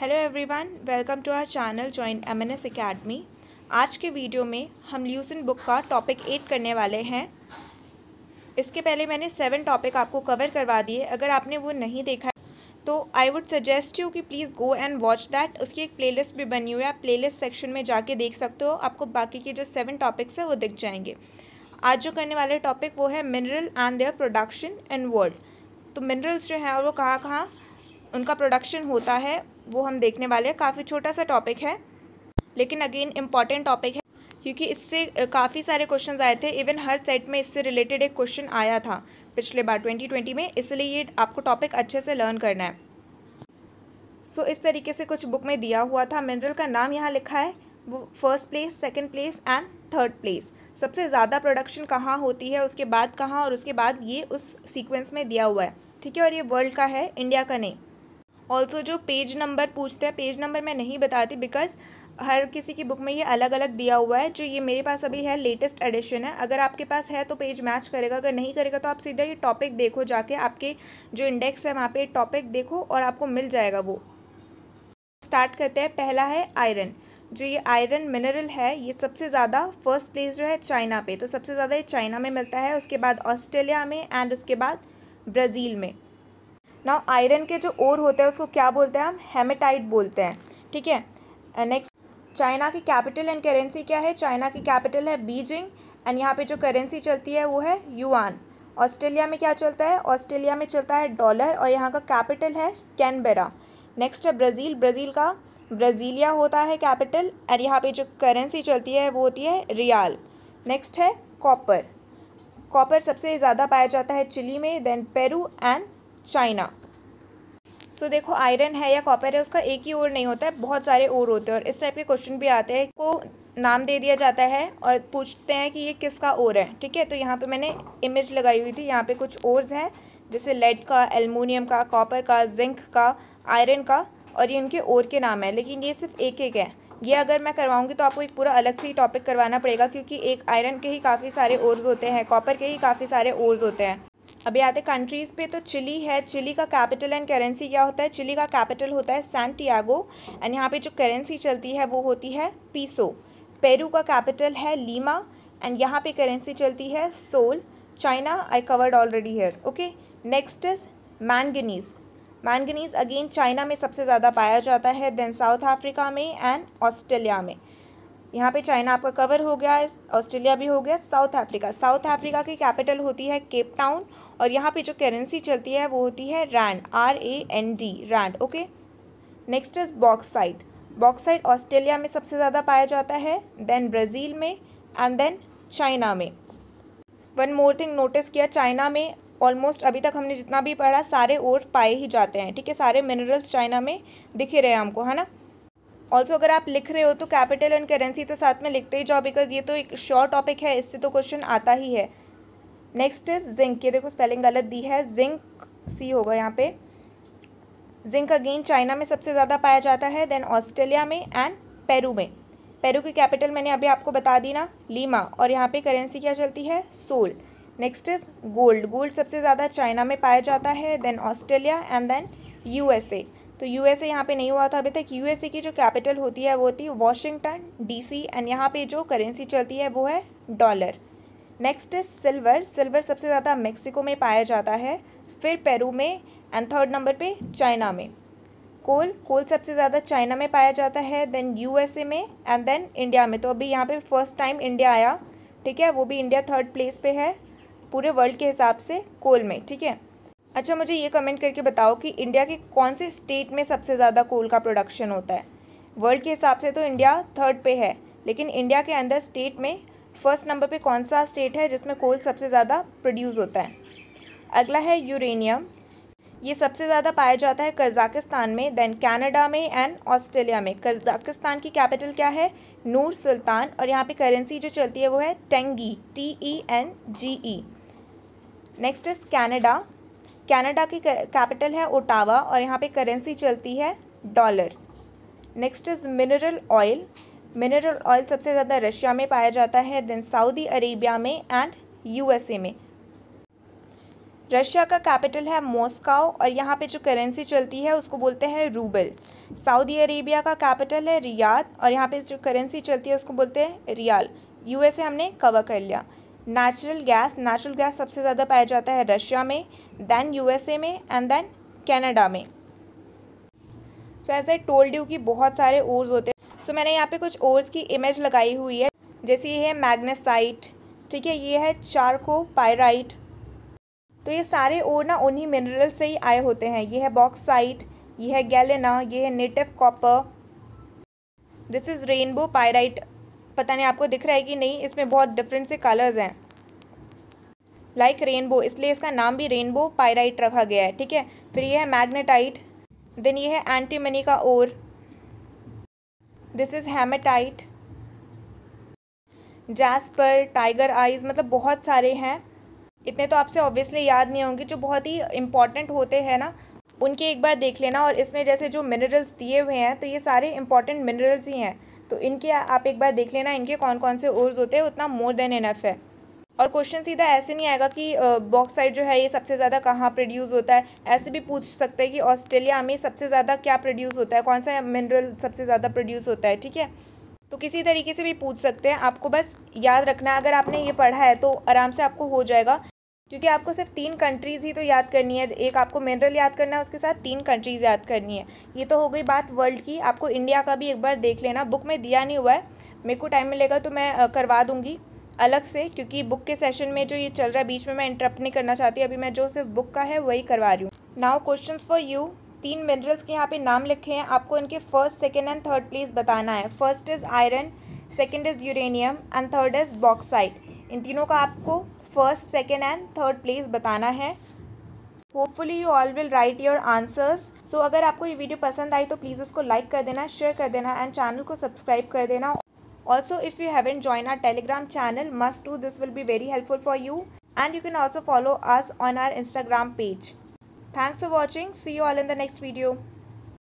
Hello everyone welcome to our channel join MNS academy आज के video में हम ल्यूसन बुक का टॉपिक एट करने वाले हैं इसके पहले मैंने सेवन टॉपिक आपको कवर करवा दिए अगर आपने वो नहीं देखा तो आई वुड सजेस्ट यू कि please go and watch that उसकी एक प्लेलिस्ट भी बनी हुई है आप प्लेलिस्ट सेक्शन में जाके देख सकते हो आपको बाकी के जो सेवन टॉपिक्स हैं वो दिख जाएंगे आज जो करने वाले टॉपिक वो है mineral and their production in world तो मिनरल्स जो हैं वो कहाँ कहाँ उनका प्रोडक्शन होता है वो हम देखने वाले हैं काफ़ी छोटा सा टॉपिक है लेकिन अगेन इम्पॉर्टेंट टॉपिक है क्योंकि इससे काफ़ी सारे क्वेश्चन आए थे इवन हर सेट में इससे रिलेटेड एक क्वेश्चन आया था पिछले बार 2020 में इसलिए ये आपको टॉपिक अच्छे से लर्न करना है सो so, इस तरीके से कुछ बुक में दिया हुआ था मिनरल का नाम यहाँ लिखा है वो first place second place and third place सबसे ज़्यादा प्रोडक्शन कहाँ होती है उसके बाद कहाँ और उसके बाद ये उस सीक्वेंस में दिया हुआ है ठीक है और ये वर्ल्ड का है इंडिया का नहीं ऑल्सो जो पेज नंबर पूछते हैं पेज नंबर मैं नहीं बताती बिकॉज हर किसी की बुक में ये अलग अलग दिया हुआ है जो ये मेरे पास अभी है लेटेस्ट एडिशन है अगर आपके पास है तो पेज मैच करेगा अगर नहीं करेगा तो आप सीधा ये टॉपिक देखो जाके आपके जो इंडेक्स है वहाँ पे टॉपिक देखो और आपको मिल जाएगा वो स्टार्ट करते हैं पहला है आयरन जो ये आयरन मिनरल है ये सबसे ज़्यादा फर्स्ट प्लेस जो है चाइना पे तो सबसे ज़्यादा ये चाइना में मिलता है उसके बाद ऑस्ट्रेलिया में एंड उसके बाद ब्राज़ील में ना आयरन के जो ओर होते हैं उसको क्या बोलते हैं हम हेमेटाइट बोलते हैं ठीक है नेक्स्ट uh, चाइना की कैपिटल एंड करेंसी क्या है चाइना की कैपिटल है बीजिंग एंड यहाँ पे जो करेंसी चलती है वो है युआन ऑस्ट्रेलिया में क्या चलता है ऑस्ट्रेलिया में चलता है डॉलर और यहाँ का कैपिटल है कैनबेरा नेक्स्ट है ब्राज़ील ब्राज़ील का ब्राज़ीलिया होता है कैपिटल एंड यहाँ पे जो करेंसी चलती है वो होती है रियाल नेक्स्ट है कॉपर कॉपर सबसे ज़्यादा पाया जाता है चिली में देन पेरू एंड चाइना तो देखो आयरन है या कॉपर है उसका एक ही ओर नहीं होता है बहुत सारे ओर होते हैं और इस टाइप के क्वेश्चन भी आते हैं को नाम दे दिया जाता है और पूछते हैं कि ये किसका ओर है ठीक है तो यहाँ पे मैंने इमेज लगाई हुई थी यहाँ पे कुछ ओर्स हैं जैसे लेड का एलमोनियम का कॉपर का जिंक का आयरन का और ये इनके ओर के नाम है लेकिन ये सिर्फ एक एक है ये अगर मैं करवाऊंगी तो आपको एक पूरा अलग से ही टॉपिक करवाना पड़ेगा क्योंकि एक आयरन के ही काफ़ी सारे ओर्स होते हैं कॉपर के ही काफ़ी सारे ओर्स होते हैं अभी आते कंट्रीज़ पे तो चिली है चिली का कैपिटल एंड करेंसी क्या होता है चिली का कैपिटल होता है सैंटियागो एंड यहाँ पे जो करेंसी चलती है वो होती है पीसो पेरू का कैपिटल है लीमा एंड यहाँ पे करेंसी चलती है sol China I covered already here okay next is manganese manganese again China में सबसे ज़्यादा पाया जाता है देन साउथ अफ्रीका में एंड ऑस्ट्रेलिया में यहाँ पे चाइना आपका कवर हो गया ऑस्ट्रेलिया भी हो गया साउथ अफ्रीका साउथ अफ्रीका की कैपिटल होती है केप टाउन और यहाँ पे जो करेंसी चलती है वो होती है rand R A N D rand okay next is bauxite bauxite Australia में सबसे ज़्यादा पाया जाता है देन ब्राज़ील में एंड देन चाइना में वन मोर थिंग नोटिस किया चाइना में ऑलमोस्ट अभी तक हमने जितना भी पढ़ा सारे और पाए ही जाते हैं ठीक है सारे मिनरल्स चाइना में दिखे रहे हैं हमको है ना ऑल्सो अगर आप लिख रहे हो तो कैपिटल एंड करेंसी तो साथ में लिखते ही जाओ बिकॉज ये तो एक शॉर्ट टॉपिक है इससे तो क्वेश्चन आता ही है नेक्स्ट इज जिंक ये देखो स्पेलिंग गलत दी है जिंक सी होगा यहाँ पे जिंक अगेन चाइना में सबसे ज़्यादा पाया जाता है देन ऑस्ट्रेलिया में एंड पेरू में पेरू की कैपिटल मैंने अभी आपको बता दी ना लीमा और यहाँ पे करेंसी क्या चलती है sol next is gold gold सबसे ज़्यादा चाइना में पाया जाता है then Australia and then USA तो यूएसए यहाँ पे नहीं हुआ था अभी तक यूएसए की जो कैपिटल होती है वो होती है वॉशिंगटन डी एंड यहाँ पर जो करेंसी चलती है वो है dollar next is silver silver सबसे ज़्यादा मेक्सिको में पाया जाता है फिर पेरू में एंड थर्ड नंबर पे चाइना में कोल कोल सबसे ज़्यादा चाइना में पाया जाता है देन यूएसए में एंड देन इंडिया में तो अभी यहाँ पे फर्स्ट टाइम इंडिया आया ठीक है वो भी इंडिया थर्ड प्लेस पे है पूरे वर्ल्ड के हिसाब से कोल में ठीक है अच्छा मुझे ये कमेंट करके बताओ कि इंडिया के कौन से स्टेट में सबसे ज़्यादा कोल का प्रोडक्शन होता है वर्ल्ड के हिसाब से तो इंडिया थर्ड पे है लेकिन इंडिया के अंदर स्टेट में फर्स्ट नंबर पे कौन सा स्टेट है जिसमें कोल सबसे ज़्यादा प्रोड्यूस होता है अगला है यूरेनियम ये सबसे ज़्यादा पाया जाता है कजाकिस्तान में देन कैनेडा में एंड ऑस्ट्रेलिया में कजाकिस्तान की कैपिटल क्या है नूर सुल्तान और यहाँ पे करेंसी जो चलती है वो है tenge T E e N G E e। Next is Canada Canada की कैपिटल है ओटावा और यहाँ पे करेंसी चलती है dollar next is mineral oil mineral oil सबसे ज़्यादा रशिया में पाया जाता है देन सऊदी अरेबिया में एंड यूएसए में रशिया का कैपिटल है मॉस्काओ और यहाँ पे जो करेंसी चलती है उसको बोलते हैं रूबल सऊदी अरेबिया का कैपिटल है रियाद और यहाँ पे जो करेंसी चलती है उसको बोलते हैं रियाल यूएसए हमने कवर कर लिया नेचुरल गैस नेचुरल गैस सबसे ज़्यादा पाया जाता है रशिया में दैन यू में एंड देन कैनेडा में so as I told you कि बहुत सारे ओर्स होते हैं सो मैंने यहाँ पे कुछ ओर्स की इमेज लगाई हुई है जैसे ये है मैग्नेसाइट ठीक है ये है चारको पायराइट तो ये सारे ओर ना उन्हीं मिनरल से ही आए होते हैं ये है बॉक्साइट ये है गैलेना ये है native copper this is rainbow pyrite पता नहीं आपको दिख रहा है कि नहीं इसमें बहुत डिफरेंट से कलर्स हैं लाइक रेनबो इसलिए इसका नाम भी रेनबो पायराइट रखा गया है ठीक है फिर ये है मैग्नेटाइट देन ये है एंटीमनी का ore this is hematite jasper tiger eyes मतलब बहुत सारे हैं इतने तो आपसे ऑब्वियसली याद नहीं होंगे जो बहुत ही इम्पॉर्टेंट होते हैं ना उनके एक बार देख लेना और इसमें जैसे जो मिनरल्स दिए हुए हैं तो ये सारे इंपॉर्टेंट मिनरल्स ही हैं तो इनके आप एक बार देख लेना इनके कौन कौन से ओर्स होते हैं उतना मोर देन इनफ है और क्वेश्चन सीधा ऐसे नहीं आएगा कि बॉक्साइड जो है ये सबसे ज़्यादा कहाँ प्रोड्यूस होता है ऐसे भी पूछ सकते हैं कि ऑस्ट्रेलिया में सबसे ज़्यादा क्या प्रोड्यूस होता है कौन सा मिनरल सबसे ज़्यादा प्रोड्यूस होता है ठीक है तो किसी तरीके से भी पूछ सकते हैं आपको बस याद रखना है अगर आपने ये पढ़ा है तो आराम से आपको हो जाएगा क्योंकि आपको सिर्फ तीन कंट्रीज़ ही तो याद करनी है एक आपको मिनरल याद करना है उसके साथ तीन कंट्रीज़ याद करनी है ये तो हो गई बात वर्ल्ड की आपको इंडिया का भी एक बार देख लेना बुक में दिया नहीं हुआ है मेरे को टाइम मिलेगा तो मैं करवा दूँगी अलग से क्योंकि बुक के सेशन में जो ये चल रहा है बीच में मैं इंटरप्ट नहीं करना चाहती अभी मैं जो सिर्फ बुक का है वही करवा रही हूँ नाउ क्वेश्चन फॉर यू तीन मिनरल्स के यहाँ पे नाम लिखे हैं आपको इनके first second and third place बताना है first is iron second is uranium and third is bauxite इन तीनों का आपको first second and third place बताना है hopefully you all will write your answers so अगर आपको ये वीडियो पसंद आई तो प्लीज़ इसको लाइक कर देना शेयर कर देना एंड चैनल को सब्सक्राइब कर देना Also, if you haven't joined our Telegram channel, must do. This will be very helpful for you. And you can also follow us on our Instagram page. Thanks for watching. See you all in the next video.